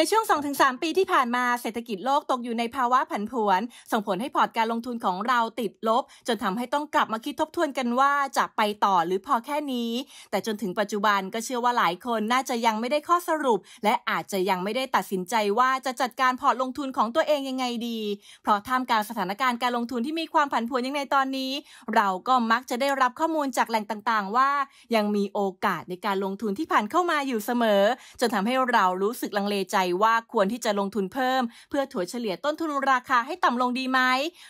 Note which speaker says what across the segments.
Speaker 1: ในช่วง2-3ปีที่ผ่านมาเศรษฐกิจโลกตกอยู่ในภาวะผันผวน ส่งผลให้พอร์ตการลงทุนของเราติดลบ จนทำให้ต้องกลับมาคิดทบทวนกันว่าจะไปต่อหรือพอแค่นี้ แต่จนถึงปัจจุบันก็เชื่อว่าหลายคนน่าจะยังไม่ได้ข้อสรุป และอาจจะยังไม่ได้ตัดสินใจว่าจะจัดการพอร์ตลงทุนของตัวเองยังไงดี เพราะท่ามกลางสถานการณ์การลงทุนที่มีความผันผวนอย่างในตอนนี้ เราก็มักจะได้รับข้อมูลจากแหล่งต่างๆ ว่า ยังมีโอกาสในการลงทุนที่ผ่านเข้ามาอยู่เสมอ จนทำให้เรารู้สึกลังเลใจว่าควรที่จะลงทุนเพิ่ม เพื่อถัวเฉลี่ยต้นทุนราคาให้ต่ำลงดีไหม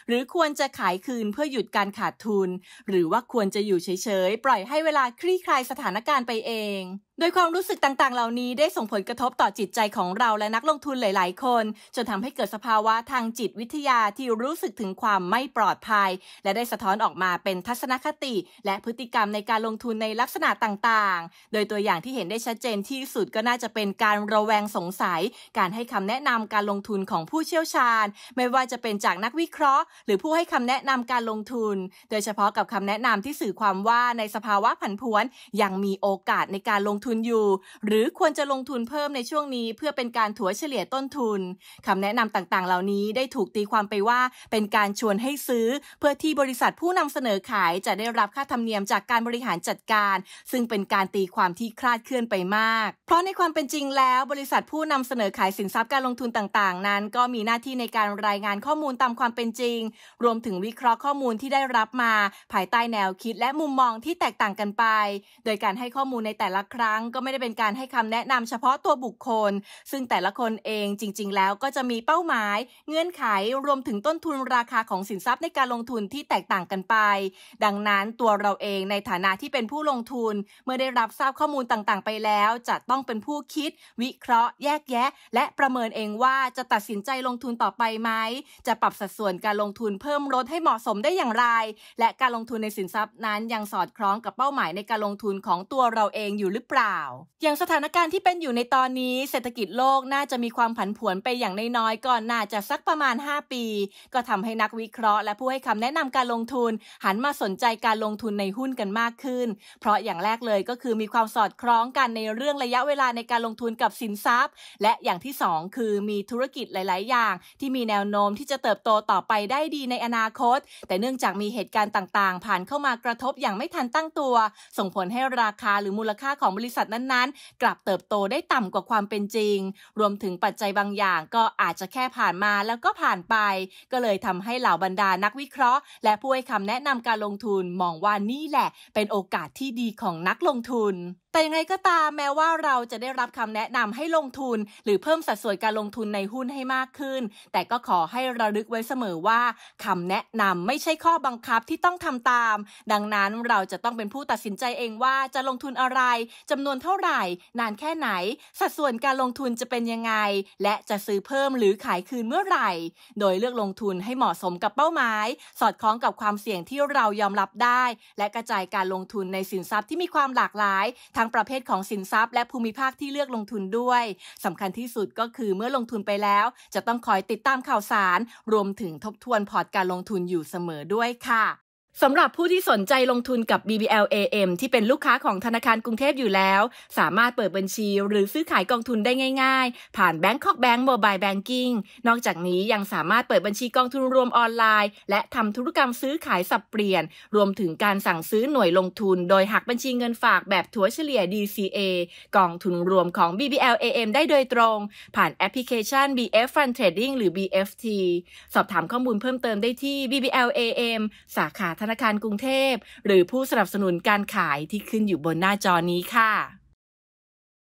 Speaker 1: หรือควรจะขายคืนเพื่อหยุดการขาดทุน หรือว่าควรจะอยู่เฉยๆ ปล่อยให้เวลาคลี่คลายสถานการณ์ไปเองโดยความรู้สึกต่างๆ เหล่านี้ได้ส่งผลกระทบต่อจิตใจของเราและนักลงทุนหลายๆ คน จนทำให้เกิดสภาวะทางจิตวิทยาที่รู้สึกถึงความไม่ปลอดภัยและได้สะท้อนออกมาเป็นทัศนคติ และพฤติกรรมในการลงทุนในลักษณะต่างๆ โดยตัวอย่างที่เห็นได้ชัดเจนที่สุดก็น่าจะเป็นการระแวงสงสัย การให้คำแนะนำการลงทุนของผู้เชี่ยวชาญ ไม่ว่าจะเป็นจากนักวิเคราะห์ หรือผู้ให้คำแนะนำการลงทุน โดยเฉพาะกับคำแนะนำที่สื่อความว่าในสภาวะผันผวนยังมีโอกาสในการลงทุนทุนอยู่หรือควรจะลงทุนเพิ่มในช่วงนี้ เพื่อเป็นการถัวเฉลี่ยต้นทุน คำแนะนำต่างๆ เหล่านี้ได้ถูกตีความไปว่าเป็นการชวนให้ซื้อ เพื่อที่บริษัทผู้นำเสนอขายจะได้รับค่าธรรมเนียมจากการบริหารจัดการ ซึ่งเป็นการตีความที่คลาดเคลื่อนไปมาก เพราะในความเป็นจริงแล้ว บริษัทผู้นำเสนอขายสินทรัพย์การลงทุนต่างๆ นั้น ก็มีหน้าที่ในการรายงานข้อมูลตามความเป็นจริง รวมถึงวิเคราะห์ข้อมูลที่ได้รับมา ภายใต้แนวคิดและมุมมองที่แตกต่างกันไป โดยการให้ข้อมูลในแต่ละครั้ง้งก็ไม่ได้เป็นการให้คำแนะนำเฉพาะตัวบุคคล ซึ่งแต่ละคนเองจริง ๆ แล้วก็จะมีเป้าหมาย เงื่อนไขรวมถึงต้นทุนราคาของสินทรัพย์ ในการลงทุนที่แตกต่างกันไป ดังนั้นตัวเราเองในฐานะที่เป็นผู้ลงทุนเมื่อได้รับทราบข้อมูลต่างๆ ไปแล้ว จะต้องเป็นผู้คิด วิเคราะห์ แยกแยะ และประเมินเองว่าจะตัดสินใจลงทุนต่อไปไหมจะปรับสัดส่วนการลงทุนเพิ่มลดให้เหมาะสมได้อย่างไร และการลงทุนในสินทรัพย์นั้นยังสอดคล้องกับเป้าหมายในการลงทุนของตัวเราเองอยู่หรือเปล่าาอย่างสถานการณ์ที่เป็นอยู่ในตอนนี้ เศรษฐกิจโลกน่าจะมีความผันผวนไปอย่างน้อยๆก่อนน่าจะสักประมาณ 5 ปี ก็ทำให้นักวิเคราะห์และผู้ให้คำแนะนำการลงทุน หันมาสนใจการลงทุนในหุ้นกันมากขึ้น เพราะอย่างแรกเลยก็คือมีความสอดคล้องกันในเรื่องระยะเวลาในการลงทุนกับสินทรัพย์ และอย่างที่2คือมีธุรกิจหลายๆ อย่าง ที่มีแนวโน้มที่จะเติบโตต่อไปได้ดีในอนาคต แต่เนื่องจากมีเหตุการณ์ต่าง ๆ ผ่านเข้ามากระทบอย่างไม่ทันตั้งตัว ส่งผลให้ราคาหรือมูลค่าของบริษััทนั้นๆกลับเติบโตได้ต่ำกว่าความเป็นจริง รวมถึงปัจจัยบางอย่างก็อาจจะแค่ผ่านมาแล้วก็ผ่านไป ก็เลยทำให้เหล่าบรรดานักวิเคราะห์ และผู้ให้คำแนะนำการลงทุนมองว่านี่แหละเป็นโอกาสที่ดีของนักลงทุนแต่ยังไงก็ตามแม้ว่าเราจะได้รับคำแนะนำให้ลงทุน หรือเพิ่มสัดส่วนการลงทุนในหุ้นให้มากขึ้น แต่ก็ขอให้ระลึกไว้เสมอว่า คำแนะนำไม่ใช่ข้อบังคับที่ต้องทำตาม ดังนั้นเราจะต้องเป็นผู้ตัดสินใจเองว่าจะลงทุนอะไร จำนวนเท่าไหร่ นานแค่ไหน สัดส่วนการลงทุนจะเป็นยังไง และจะซื้อเพิ่มหรือขายคืนเมื่อไหร่ โดยเลือกลงทุนให้เหมาะสมกับเป้าหมาย สอดคล้องกับความเสี่ยงที่เรายอมรับได้ และกระจายการลงทุนในสินทรัพย์ที่มีความหลากหลายทั้งงประเภทของสินทรัพย์และภูมิภาคที่เลือกลงทุนด้วยสำคัญที่สุดก็คือเมื่อลงทุนไปแล้ว จะต้องคอยติดตามข่าวสาร รวมถึงทบทวนพอร์ตการลงทุนอยู่เสมอด้วยค่ะสำหรับผู้ที่สนใจลงทุนกับ BBL AM ที่เป็นลูกค้าของธนาคารกรุงเทพอยู่แล้ว สามารถเปิดบัญชีหรือซื้อขายกองทุนได้ง่ายๆ ผ่าน Bangkok Bank Mobile Banking นอกจากนี้ยังสามารถเปิดบัญชีกองทุนรวมออนไลน์ และทำธุรกรรมซื้อขายสับเปลี่ยน รวมถึงการสั่งซื้อหน่วยลงทุน โดยหักบัญชีเงินฝากแบบถัวเฉลี่ย DCA กองทุนรวมของ BBL AM ได้โดยตรง ผ่านแอปพลิเคชัน BF Fund Trading หรือ BFT สอบถามข้อมูลเพิ่มเติมได้ที่ BBL AM สาขาธธนาคารกรุงเทพ หรือผู้สนับสนุนการขายที่ขึ้นอยู่บนหน้าจอนี้ค่ะ